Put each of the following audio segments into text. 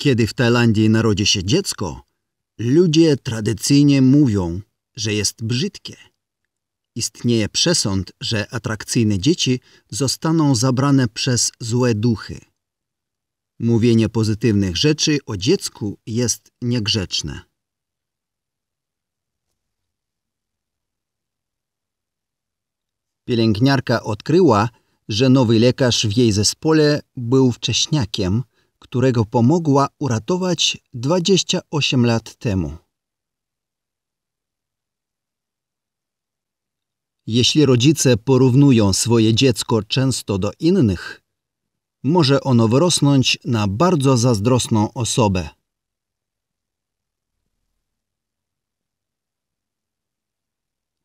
Kiedy w Tajlandii narodzi się dziecko, ludzie tradycyjnie mówią, że jest brzydkie. Istnieje przesąd, że atrakcyjne dzieci zostaną zabrane przez złe duchy. Mówienie pozytywnych rzeczy o dziecku jest niegrzeczne. Pielęgniarka odkryła, że nowy lekarz w jej zespole był wcześniakiem – którego pomogła uratować 28 lat temu. Jeśli rodzice porównują swoje dziecko często do innych, może ono wyrosnąć na bardzo zazdrosną osobę.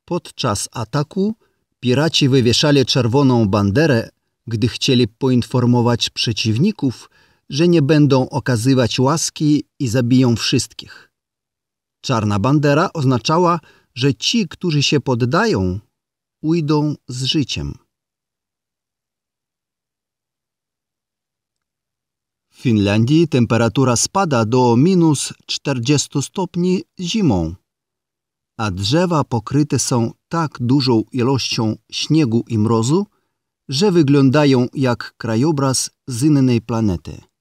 Podczas ataku piraci wywieszali czerwoną banderę, gdy chcieli poinformować przeciwników, że nie będą okazywać łaski i zabiją wszystkich. Czarna bandera oznaczała, że ci, którzy się poddają, ujdą z życiem. W Finlandii temperatura spada do minus 40 stopni zimą, a drzewa pokryte są tak dużą ilością śniegu i mrozu, że wyglądają jak krajobraz z innej planety.